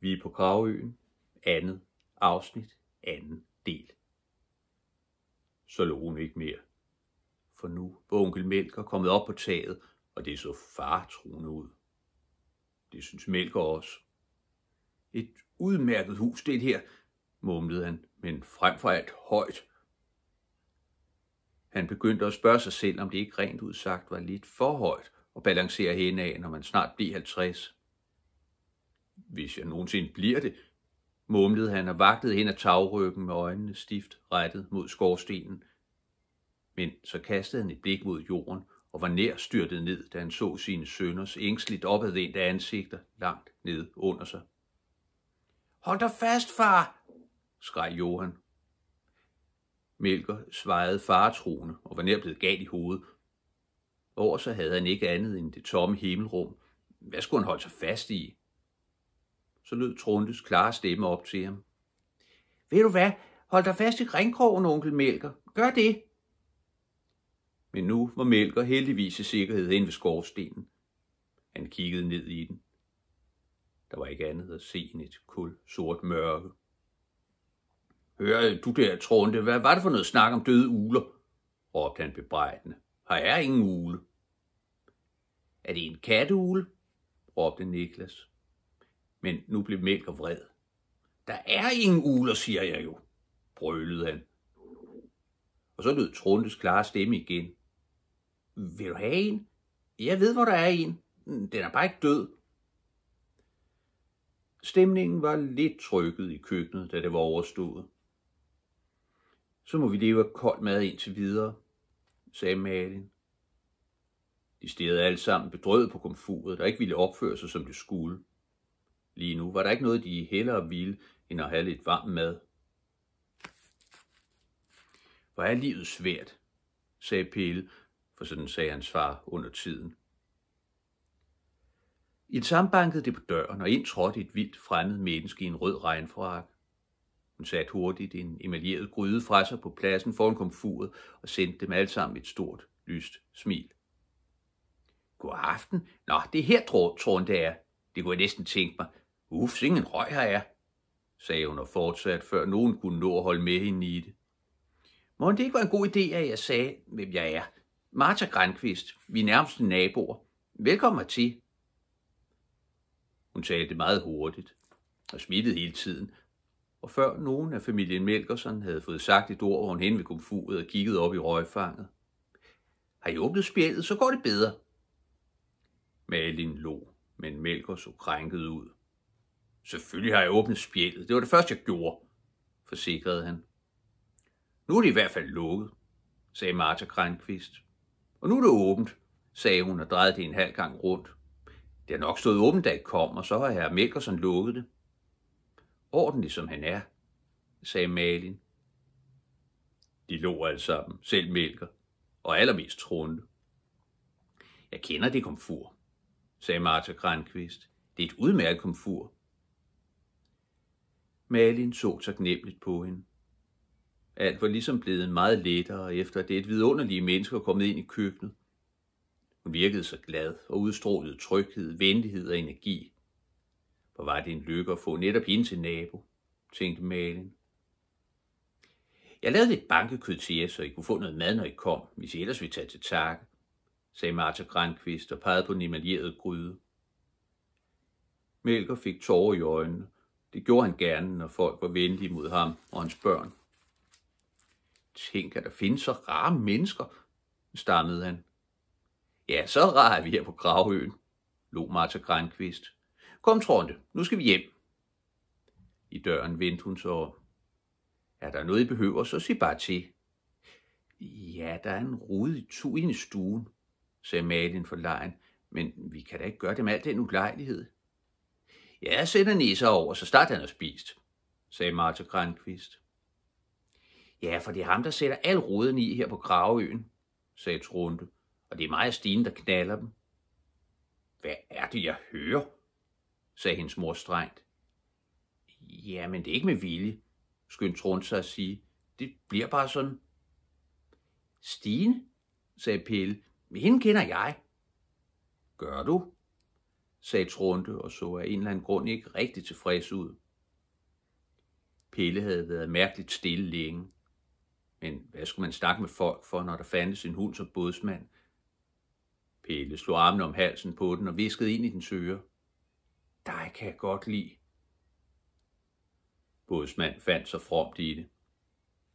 Vi er på Gravøen, andet afsnit, anden del. Så lå hun ikke mere, for nu var onkel Melker kommet op på taget, og det så fartruende ud. Det synes Melker også. Et udmærket hus, det her, mumlede han, men frem for alt højt. Han begyndte at spørge sig selv, om det ikke rent ud sagt var lidt for højt at balancere henad, når man snart bliver 50. Hvis jeg nogensinde bliver det, mumlede han og vagtede hen ad tagryggen med øjnene stift rettet mod skorstenen. Men så kastede han et blik mod jorden og var nær styrtet ned, da han så sine sønners ængstligt opadvendte ansigter langt ned under sig. Hold dig fast, far! skreg Johan. Melker svejede faretroende og var nær blevet gal i hovedet. Over så havde han ikke andet end det tomme himmelrum. Hvad skulle han holde sig fast i? så lød Trondes klare stemme op til ham. Ved du hvad? Hold dig fast i ringkrogen, onkel Mælker. Gør det. Men nu var Mælker heldigvis i sikkerhed hen ved skorstenen. Han kiggede ned i den. Der var ikke andet at se end et kul sort mørke. Hør du der, Trunte, hvad var det for noget snak om døde uler? råbte han bebrejdende. Her er ingen ule. Er det en katteugle? råbte Niklas. Men nu blev og vred. Der er ingen uler, siger jeg jo, brølede han. Og så lød Trundes klare stemme igen. Vil du have en? Jeg ved, hvor der er en. Den er bare ikke død. Stemningen var lidt trykket i køkkenet, da det var overstået. Så må vi leve af kold mad indtil videre, sagde Malin. De stirrede alle sammen bedrøvet på komfuret, der ikke ville opføre sig, som det skulle. Lige nu var der ikke noget, de hellere ville, end at have lidt varm mad. Hvor er livet svært, sagde Pelle, for sådan sagde hans far under tiden. I et sambankede det på døren, og ind et vildt fremmed menneske i en rød regnfrak. Hun satte hurtigt en emaljeret gryde fra sig på pladsen foran komfuret og sendte dem alle sammen et stort, lyst smil. God aften. Nå, det er her, hun, det er. Det kunne jeg næsten tænke mig. Uff, ingen røg her er, sagde hun og fortsat, før nogen kunne nå at holde med hende i det. Må det ikke var en god idé, at jeg sagde, hvem jeg er? Martha Grandqvist, vi nærmeste naboer. Velkommen til. Hun talte meget hurtigt og smittede hele tiden, og før nogen af familien Melkersen havde fået sagt et ord, hvor hun hen ved komfuret og kigget op i røgfanget. Har I åbnet spjældet, så går det bedre. Malin lå, men Melker så krænket ud. Selvfølgelig har jeg åbnet spjældet. Det var det første, jeg gjorde, forsikrede han. Nu er det i hvert fald lukket, sagde Martha Kranqvist. Og nu er det åbent, sagde hun og drejede det en halv gang rundt. Det har nok stået åbent, da jeg kom, og så har herr Mikkelsen lukket det. Ordentlig som han er, sagde Malin. De lå alle sammen, selv Mælker, og allermest Trunde. Jeg kender det komfur, sagde Martha Granqvist. Det er et udmærket komfur. Malin så taknemmeligt på hende. Alt var ligesom blevet meget lettere, efter at det et vidunderlige menneske var kommet ind i køkkenet. Hun virkede så glad og udstrålede tryghed, venlighed og energi. Hvor var det en lykke at få netop hende til nabo, tænkte Malin. Jeg lavede lidt bankekød til jer, så I kunne få noget mad, når I kom, hvis I ellers ville tage til takke, sagde Martha Grandqvist og pegede på den emaljerede gryde. Mælker fik tårer i øjnene det gjorde han gerne, når folk var venlige mod ham og hans børn. Tænk, at der findes så rare mennesker, stammede han. Ja, så rare er vi her på Gravøen, lo Martha Grankvist. Kom, Tronte, nu skal vi hjem. I døren vendte hun så. Er der noget, I behøver, så sig bare til. Ja, der er en rude i tu i stuen, sagde Malin for lejen, men vi kan da ikke gøre dem alt den ulejlighed. Ja, sætter nisser over, så snart han at spist, sagde Martha Grandqvist. Ja, for det er ham, der sætter al roden i her på Graveøen, sagde Trunte, og det er mig og Stine, der knaller dem. Hvad er det, jeg hører? sagde hendes mor strengt. Ja, men det er ikke med vilje, skyndte Trunte sig at sige. Det bliver bare sådan. Stine, sagde Pelle, men hende kender jeg. Gør du? sagde Trunte og så af en eller anden grund ikke rigtig tilfreds ud. Pelle havde været mærkeligt stille længe. Men hvad skulle man snakke med folk for, når der fandtes en hund som bådsmand? Pelle slog armene om halsen på den og viskede ind i den øre. Dig kan jeg godt lide. Bådsmand fandt sig fromt i det.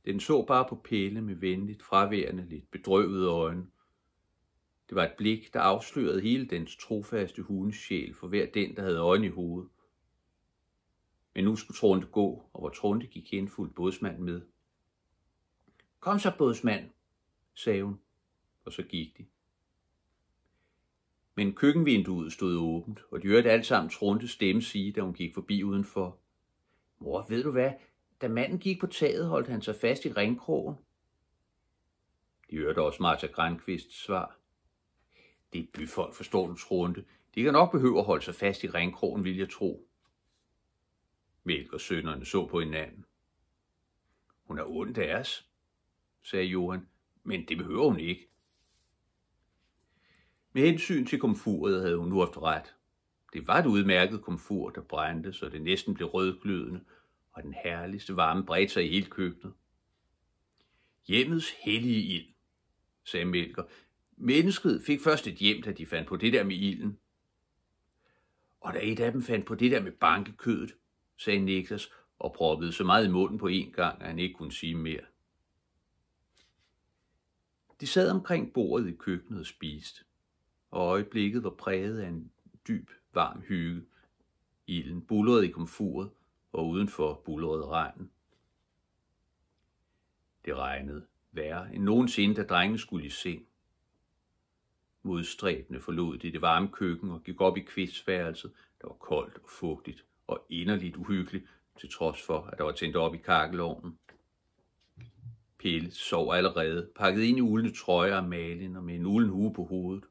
Den så bare på Pelle med venligt, fraværende, lidt bedrøvede øjne. Det var et blik, der afslørede hele dens trofaste hundes sjæl for hver den, der havde øjne i hovedet. Men nu skulle Trunte gå, og hvor Trunte gik henfuldt bådsmanden med. Kom så, bådsmand, sagde hun, og så gik de. Men køkkenvinduet stod åbent, og de hørte alt sammen Truntes stemme sige, da hun gik forbi udenfor. Mor, ved du hvad? Da manden gik på taget, holdt han sig fast i ringkrogen. De hørte også Martha Grankvists svar. Det er byfolk, forstår du, Trunte. De kan nok behøve at holde sig fast i ringkrogen, vil jeg tro. Mælk og sønderne så på hinanden. Hun er ondt af os, sagde Johan, men det behøver hun ikke. Med hensyn til komfuret havde hun nu haft ret. Det var et udmærket komfur, der brændte, så det næsten blev rødglødende, og den herligste varme bredte sig i hele køkkenet. Hjemmets hellige ild, sagde Mælker, Mennesket fik først et hjem, da de fandt på det der med ilden. Og da et af dem fandt på det der med bankekødet, sagde Niklas og proppede så meget i munden på en gang, at han ikke kunne sige mere. De sad omkring bordet i køkkenet og spiste, og øjeblikket var præget af en dyb, varm hygge. Ilden bullerede i komfuret, og udenfor bullerede regnen. Det regnede værre end nogensinde, da drengene skulle i seng. Modstræbende forlod de det varme køkken og gik op i kvistværelset, der var koldt og fugtigt og inderligt uhyggeligt, til trods for, at der var tændt op i kakkelovnen. Pelle sov allerede, pakket ind i ulne trøjer og malen og med en ulden hue på hovedet.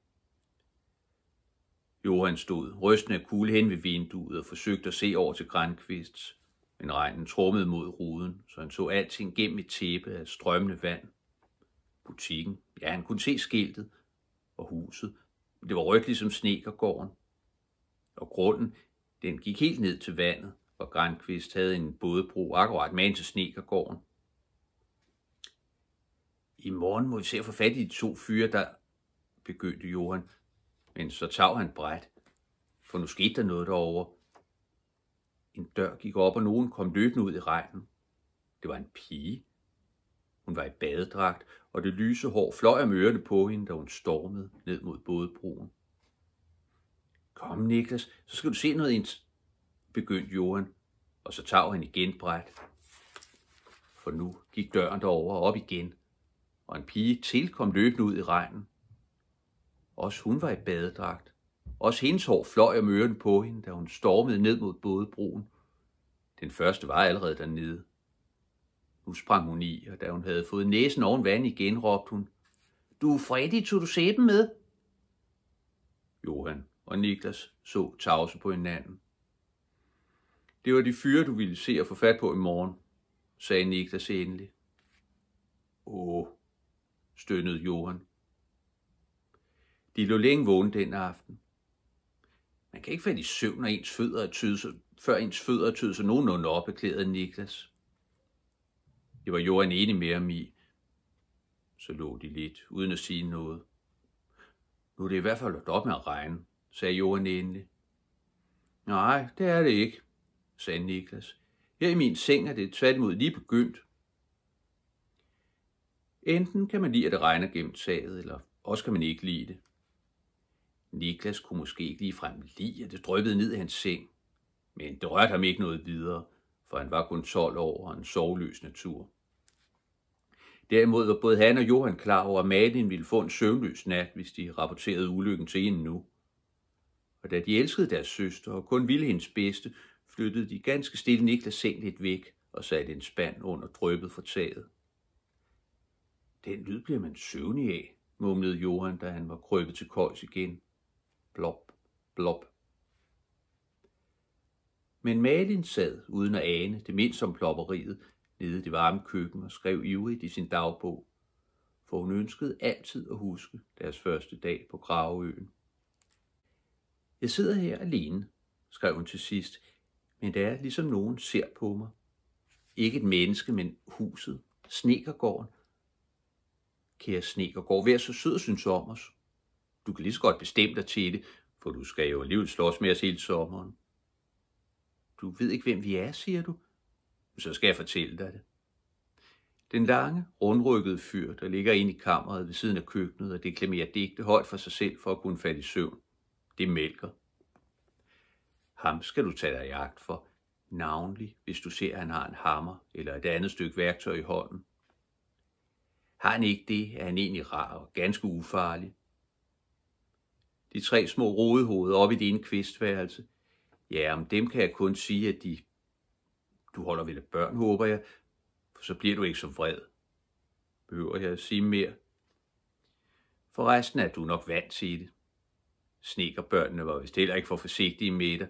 Johan stod, rystende af kugle hen ved vinduet og forsøgte at se over til grænkvist, men regnen trummede mod ruden, så han så alting gennem et tæppe af strømmende vand. Butikken, ja han kunne se skiltet, og huset. Det var rødt ligesom snekergården. Og grunden, den gik helt ned til vandet, og Grandqvist havde en bådebro akkurat med til snekergården. I morgen må vi se at få fat i de to fyre, der begyndte Johan, men så tag han bræt, for nu skete der noget derovre. En dør gik op, og nogen kom løbende ud i regnen. Det var en pige, hun var i badedragt, og det lyse hår fløj om ørerne på hende, da hun stormede ned mod bådebroen. Kom, Niklas, så skal du se noget, ind, begyndte Johan, og så tag han igen bræt. For nu gik døren derover op igen, og en pige tilkom løbende ud i regnen. Også hun var i badedragt. Også hendes hår fløj om ørerne på hende, da hun stormede ned mod bådebroen. Den første var allerede dernede. Nu sprang hun i, og da hun havde fået næsen oven vand igen, råbte hun, Du er Freddy, tog du sæben med? Johan og Niklas så tavse på hinanden. Det var de fyre, du ville se og få fat på i morgen, sagde Niklas endelig. Åh, stønnede Johan. De lå længe vågne den aften. Man kan ikke falde i søvn, når ens fødder er så, før ens fødder er tydet så nogenlunde op, erklærede Niklas. Det var jorden enig med ham i. Så lå de lidt, uden at sige noget. Nu er det i hvert fald op med at regne, sagde jorden endelig. Nej, det er det ikke, sagde Niklas. Her i min seng er det tværtimod lige begyndt. Enten kan man lide, at det regner gennem taget, eller også kan man ikke lide det. Niklas kunne måske ikke ligefrem lide, at det drøbbede ned i hans seng, men det rørte ham ikke noget videre for han var kun 12 år og en sovløs natur. Derimod var både han og Johan klar over, at Malin ville få en søvnløs nat, hvis de rapporterede ulykken til hende nu. Og da de elskede deres søster og kun ville hendes bedste, flyttede de ganske stille Niklas seng lidt væk og satte en spand under drøbet for taget. Den lyd bliver man søvnig af, mumlede Johan, da han var krøbet til køjs igen. Blop, blop. Men Malin sad, uden at ane det mindst om plopperiet, nede i det varme køkken og skrev ivrigt i sin dagbog, for hun ønskede altid at huske deres første dag på Graveøen. Jeg sidder her alene, skrev hun til sidst, men det er ligesom nogen ser på mig. Ikke et menneske, men huset, snekergården. Kære snekergård, vær så sød synes om os. Du kan lige så godt bestemme dig til det, for du skal jo alligevel slås med os hele sommeren. Du ved ikke, hvem vi er, siger du. Så skal jeg fortælle dig det. Den lange, rundrykkede fyr, der ligger inde i kammeret ved siden af køkkenet og deklamerer digte højt for sig selv for at kunne falde i søvn. Det mælker. Ham skal du tage dig i agt for, navnlig hvis du ser, at han har en hammer eller et andet stykke værktøj i hånden. Har han ikke det, er han egentlig rar og ganske ufarlig. De tre små rodehoveder oppe i din kvistværelse Ja, om dem kan jeg kun sige, at de... Du holder vel af børn, håber jeg, for så bliver du ikke så vred. Behøver jeg at sige mere? Forresten er du nok vant til det. Snekerbørnene var vist heller ikke for forsigtige med dig.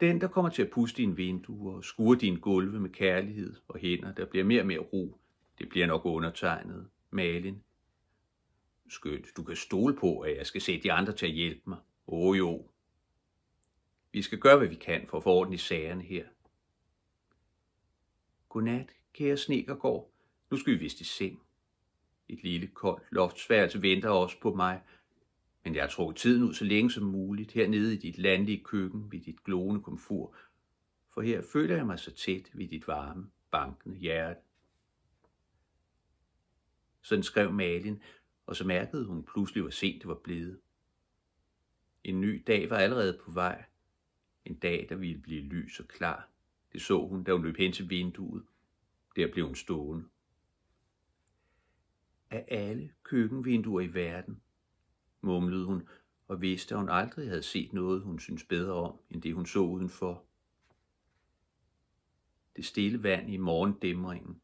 Den, der kommer til at puste dine vinduer og skure din gulve med kærlighed og hænder, der bliver mere og mere ro, det bliver nok undertegnet, Malin. Skønt, du kan stole på, at jeg skal sætte de andre til at hjælpe mig. Åh oh, jo, vi skal gøre, hvad vi kan for at få orden i sagerne her. Godnat, kære Snekergård. Nu skal vi vist i seng. Et lille koldt loftsværelse venter også på mig, men jeg har trukket tiden ud så længe som muligt hernede i dit landlige køkken ved dit glående komfur, for her føler jeg mig så tæt ved dit varme, bankende hjerte. Sådan skrev Malin, og så mærkede hun pludselig, hvor sent det var blevet. En ny dag var allerede på vej, en dag, der ville blive lys og klar. Det så hun, da hun løb hen til vinduet. Der blev hun stående. Af alle køkkenvinduer i verden, mumlede hun og vidste, at hun aldrig havde set noget, hun syntes bedre om, end det hun så udenfor. Det stille vand i morgendæmringen,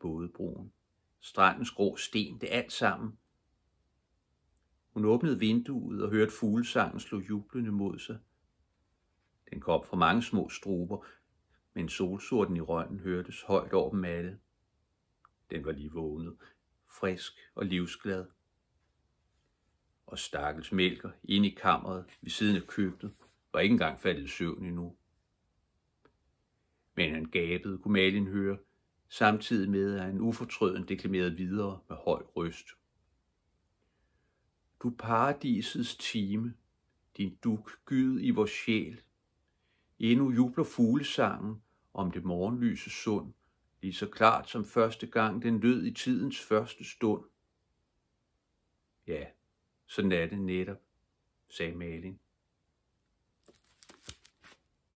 bådebroen, strandens grå sten, det alt sammen. Hun åbnede vinduet og hørte fuglesangen slå jublende mod sig. Den kom fra mange små struber, men solsorten i rønnen hørtes højt over dem alle. Den var lige vågnet, frisk og livsglad. Og stakkels mælker ind i kammeret ved siden af køkkenet var ikke engang faldet i søvn endnu. Men han gabede, kunne Malin høre, samtidig med at han ufortrøden deklamerede videre med høj røst. Du paradisets time, din duk gyd i vores sjæl, Endnu jubler fuglesangen om det morgenlyse sund, lige så klart som første gang den lød i tidens første stund. Ja, sådan er det netop, sagde Malin.